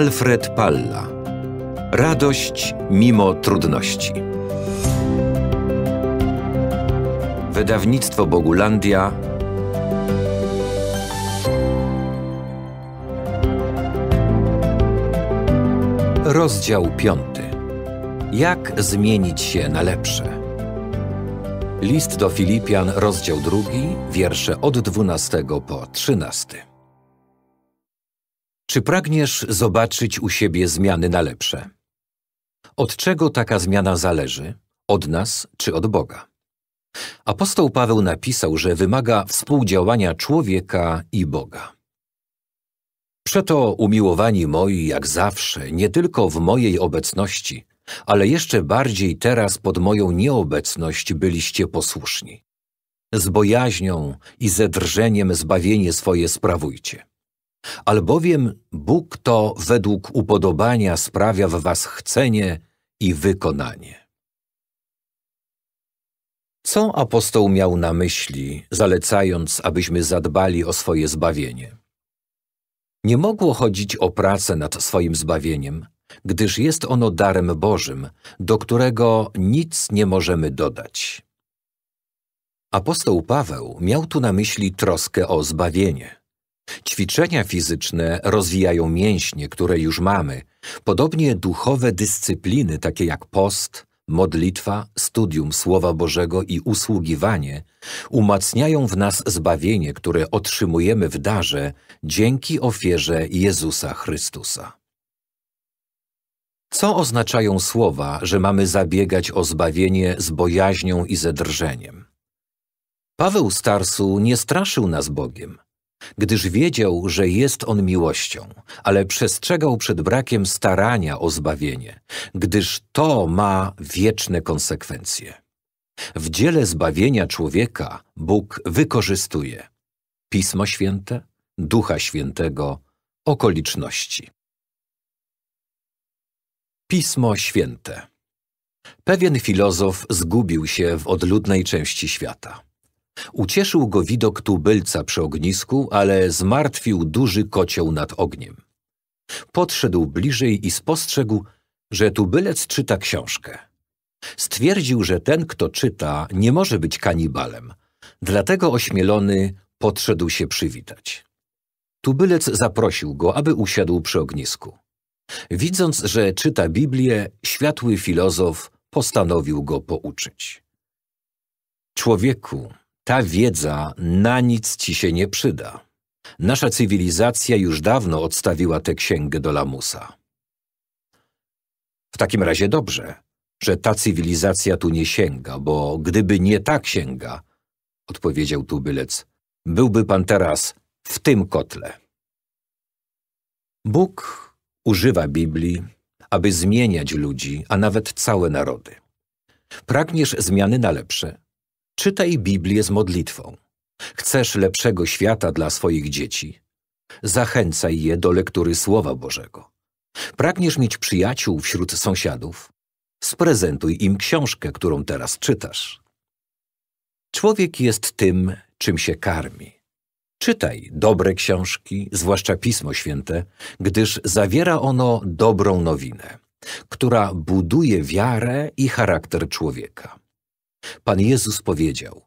Alfred Palla. Radość mimo trudności. Wydawnictwo Bogulandia. Rozdział piąty. Jak zmienić się na lepsze? List do Filipian, rozdział drugi, wiersze od 12 po 13. Czy pragniesz zobaczyć u siebie zmiany na lepsze? Od czego taka zmiana zależy? Od nas czy od Boga? Apostoł Paweł napisał, że wymaga współdziałania człowieka i Boga. Przeto, umiłowani moi, jak zawsze, nie tylko w mojej obecności, ale jeszcze bardziej teraz pod moją nieobecność byliście posłuszni. Z bojaźnią i ze drżeniem zbawienie swoje sprawujcie Albowiem Bóg to według upodobania sprawia w was chcenie i wykonanie. Co apostoł miał na myśli, zalecając, abyśmy zadbali o swoje zbawienie? Nie mogło chodzić o pracę nad swoim zbawieniem, gdyż jest ono darem Bożym, do którego nic nie możemy dodać. Apostoł Paweł miał tu na myśli troskę o zbawienie. Ćwiczenia fizyczne rozwijają mięśnie, które już mamy, podobnie duchowe dyscypliny takie jak post, modlitwa, studium Słowa Bożego i usługiwanie umacniają w nas zbawienie, które otrzymujemy w darze dzięki ofierze Jezusa Chrystusa. Co oznaczają słowa, że mamy zabiegać o zbawienie z bojaźnią i ze drżeniem? Paweł Starsu nie straszył nas Bogiem – gdyż wiedział, że jest on miłością, ale przestrzegał przed brakiem starania o zbawienie, gdyż to ma wieczne konsekwencje. W dziele zbawienia człowieka Bóg wykorzystuje Pismo Święte, Ducha Świętego, okoliczności. Pismo Święte. Pewien filozof zgubił się w odludnej części świata. Ucieszył go widok tubylca przy ognisku, ale zmartwił duży kocioł nad ogniem. Podszedł bliżej i spostrzegł, że tubylec czyta książkę. Stwierdził, że ten, kto czyta, nie może być kanibalem, dlatego ośmielony podszedł się przywitać. Tubylec zaprosił go, aby usiadł przy ognisku. Widząc, że czyta Biblię, światły filozof postanowił go pouczyć. Człowieku, ta wiedza na nic ci się nie przyda. Nasza cywilizacja już dawno odstawiła tę księgę do lamusa. W takim razie dobrze, że ta cywilizacja tu nie sięga, bo gdyby nie ta księga, odpowiedział tubylec, byłby pan teraz w tym kotle. Bóg używa Biblii, aby zmieniać ludzi, a nawet całe narody. Pragniesz zmiany na lepsze? Czytaj Biblię z modlitwą. Chcesz lepszego świata dla swoich dzieci. Zachęcaj je do lektury Słowa Bożego. Pragniesz mieć przyjaciół wśród sąsiadów? Sprezentuj im książkę, którą teraz czytasz. Człowiek jest tym, czym się karmi. Czytaj dobre książki, zwłaszcza Pismo Święte, gdyż zawiera ono dobrą nowinę, która buduje wiarę i charakter człowieka. Pan Jezus powiedział: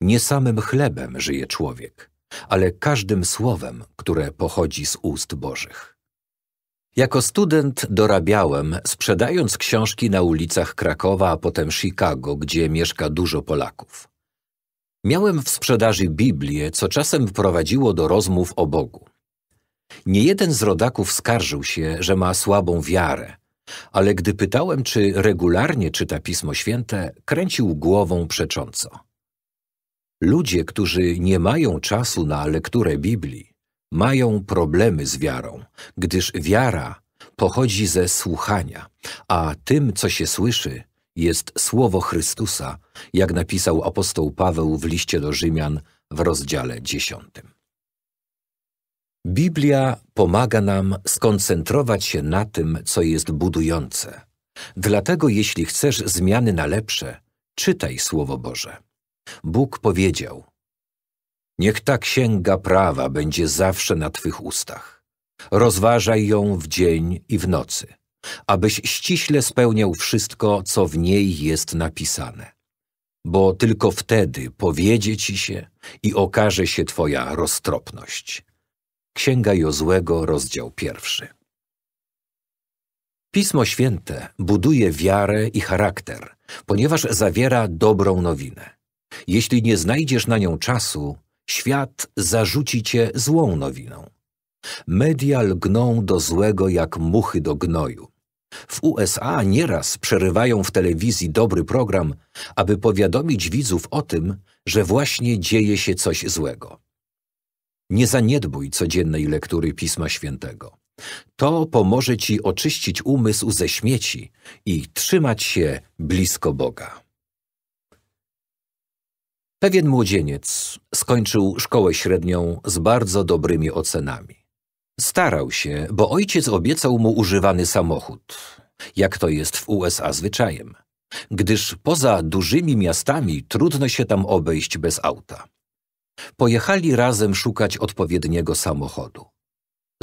Nie samym chlebem żyje człowiek, ale każdym słowem, które pochodzi z ust Bożych. Jako student dorabiałem, sprzedając książki na ulicach Krakowa, a potem Chicago, gdzie mieszka dużo Polaków. Miałem w sprzedaży Biblię, co czasem prowadziło do rozmów o Bogu. Niejeden z rodaków skarżył się, że ma słabą wiarę, ale gdy pytałem, czy regularnie czyta Pismo Święte, kręcił głową przecząco. Ludzie, którzy nie mają czasu na lekturę Biblii, mają problemy z wiarą, gdyż wiara pochodzi ze słuchania, a tym, co się słyszy, jest słowo Chrystusa, jak napisał apostoł Paweł w liście do Rzymian w rozdziale dziesiątym. Biblia pomaga nam skoncentrować się na tym, co jest budujące. Dlatego jeśli chcesz zmiany na lepsze, czytaj Słowo Boże. Bóg powiedział: Niech ta księga prawa będzie zawsze na twych ustach. Rozważaj ją w dzień i w nocy, abyś ściśle spełniał wszystko, co w niej jest napisane. Bo tylko wtedy powiedzie ci się i okaże się twoja roztropność. Księga Jozłego, rozdział pierwszy. Pismo Święte buduje wiarę i charakter, ponieważ zawiera dobrą nowinę. Jeśli nie znajdziesz na nią czasu, świat zarzuci cię złą nowiną. Media lgną do złego jak muchy do gnoju. W USA nieraz przerywają w telewizji dobry program, aby powiadomić widzów o tym, że właśnie dzieje się coś złego. Nie zaniedbuj codziennej lektury Pisma Świętego. To pomoże ci oczyścić umysł ze śmieci i trzymać się blisko Boga. Pewien młodzieniec skończył szkołę średnią z bardzo dobrymi ocenami. Starał się, bo ojciec obiecał mu używany samochód, jak to jest w USA zwyczajem, gdyż poza dużymi miastami trudno się tam obejść bez auta. Pojechali razem szukać odpowiedniego samochodu.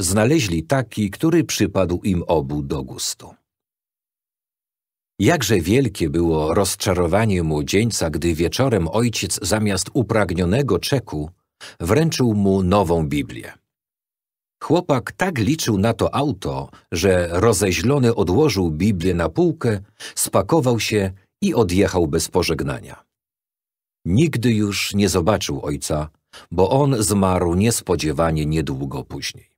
Znaleźli taki, który przypadł im obu do gustu. Jakże wielkie było rozczarowanie młodzieńca, gdy wieczorem ojciec zamiast upragnionego czeku wręczył mu nową Biblię. Chłopak tak liczył na to auto, że rozeźlony odłożył Biblię na półkę, spakował się i odjechał bez pożegnania. Nigdy już nie zobaczył ojca, bo on zmarł niespodziewanie niedługo później.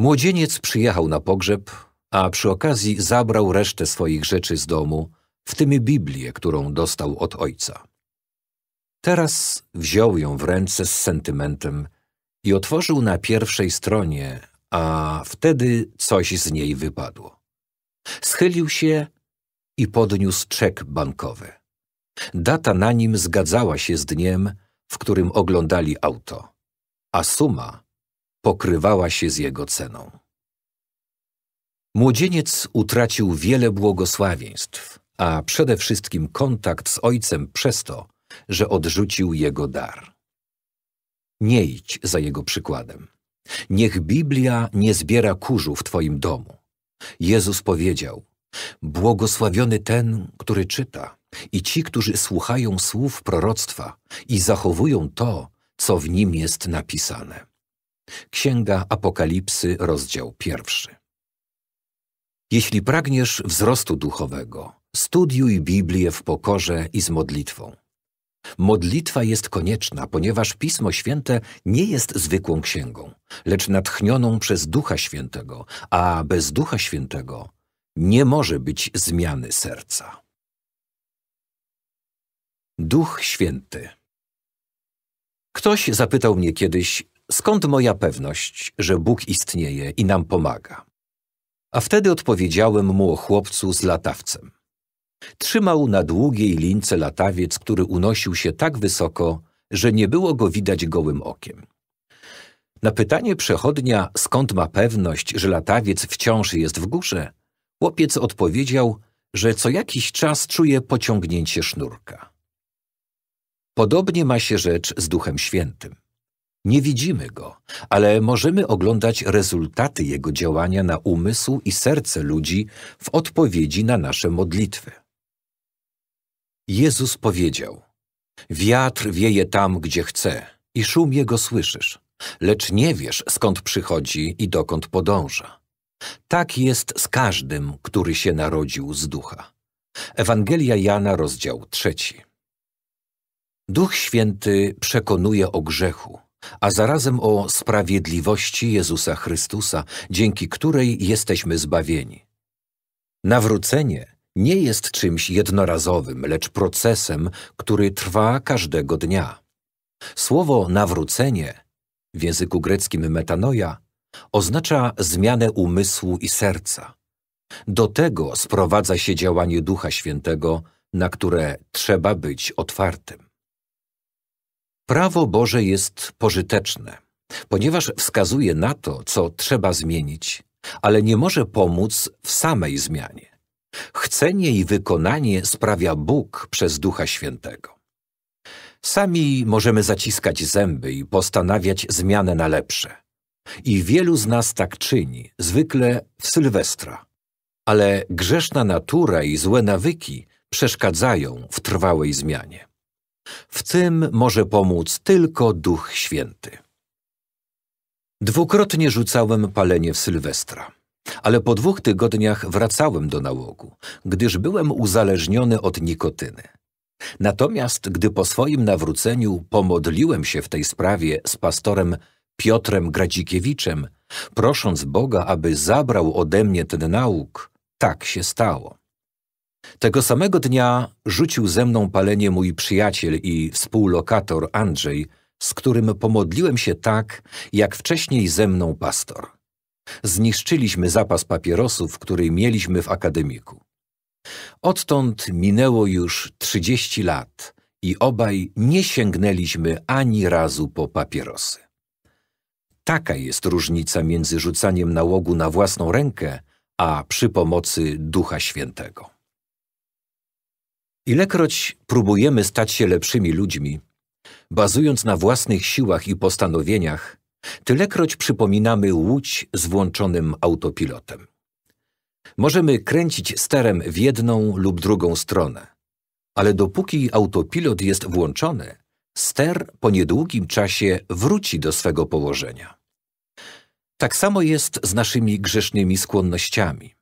Młodzieniec przyjechał na pogrzeb, a przy okazji zabrał resztę swoich rzeczy z domu, w tym Biblię, którą dostał od ojca. Teraz wziął ją w ręce z sentymentem i otworzył na pierwszej stronie, a wtedy coś z niej wypadło. Schylił się i podniósł czek bankowy. Data na nim zgadzała się z dniem, w którym oglądali auto, a suma pokrywała się z jego ceną. Młodzieniec utracił wiele błogosławieństw, a przede wszystkim kontakt z ojcem przez to, że odrzucił jego dar. Nie idź za jego przykładem. Niech Biblia nie zbiera kurzu w twoim domu. Jezus powiedział, błogosławiony ten, który czyta. I ci, którzy słuchają słów proroctwa i zachowują to, co w nim jest napisane. Księga Apokalipsy, rozdział pierwszy. Jeśli pragniesz wzrostu duchowego, studiuj Biblię w pokorze i z modlitwą. Modlitwa jest konieczna, ponieważ Pismo Święte nie jest zwykłą księgą, lecz natchnioną przez Ducha Świętego, a bez Ducha Świętego nie może być zmiany serca. Duch Święty. Ktoś zapytał mnie kiedyś, skąd moja pewność, że Bóg istnieje i nam pomaga. A wtedy odpowiedziałem mu o chłopcu z latawcem. Trzymał na długiej lince latawiec, który unosił się tak wysoko, że nie było go widać gołym okiem. Na pytanie przechodnia, skąd ma pewność, że latawiec wciąż jest w górze, chłopiec odpowiedział, że co jakiś czas czuje pociągnięcie sznurka. Podobnie ma się rzecz z Duchem Świętym. Nie widzimy go, ale możemy oglądać rezultaty jego działania na umysł i serce ludzi w odpowiedzi na nasze modlitwy. Jezus powiedział: Wiatr wieje tam, gdzie chce, i szum jego słyszysz, lecz nie wiesz, skąd przychodzi i dokąd podąża. Tak jest z każdym, który się narodził z ducha. Ewangelia Jana, rozdział trzeci. Duch Święty przekonuje o grzechu, a zarazem o sprawiedliwości Jezusa Chrystusa, dzięki której jesteśmy zbawieni. Nawrócenie nie jest czymś jednorazowym, lecz procesem, który trwa każdego dnia. Słowo nawrócenie w języku greckim metanoja oznacza zmianę umysłu i serca. Do tego sprowadza się działanie Ducha Świętego, na które trzeba być otwartym. Prawo Boże jest pożyteczne, ponieważ wskazuje na to, co trzeba zmienić, ale nie może pomóc w samej zmianie. Chcenie i wykonanie sprawia Bóg przez Ducha Świętego. Sami możemy zaciskać zęby i postanawiać zmianę na lepsze. I wielu z nas tak czyni, zwykle w Sylwestra. Ale grzeszna natura i złe nawyki przeszkadzają w trwałej zmianie. W tym może pomóc tylko Duch Święty. Dwukrotnie rzucałem palenie w Sylwestra, ale po dwóch tygodniach wracałem do nałogu, gdyż byłem uzależniony od nikotyny. Natomiast gdy po swoim nawróceniu pomodliłem się w tej sprawie z pastorem Piotrem Gradzikiewiczem, prosząc Boga, aby zabrał ode mnie ten nauk, tak się stało. Tego samego dnia rzucił ze mną palenie mój przyjaciel i współlokator Andrzej, z którym pomodliłem się tak, jak wcześniej ze mną pastor. Zniszczyliśmy zapas papierosów, który mieliśmy w akademiku. Odtąd minęło już trzydzieści lat i obaj nie sięgnęliśmy ani razu po papierosy. Taka jest różnica między rzucaniem nałogu na własną rękę, a przy pomocy Ducha Świętego. Ilekroć próbujemy stać się lepszymi ludźmi, bazując na własnych siłach i postanowieniach, tylekroć przypominamy łódź z włączonym autopilotem. Możemy kręcić sterem w jedną lub drugą stronę, ale dopóki autopilot jest włączony, ster po niedługim czasie wróci do swego położenia. Tak samo jest z naszymi grzesznymi skłonnościami.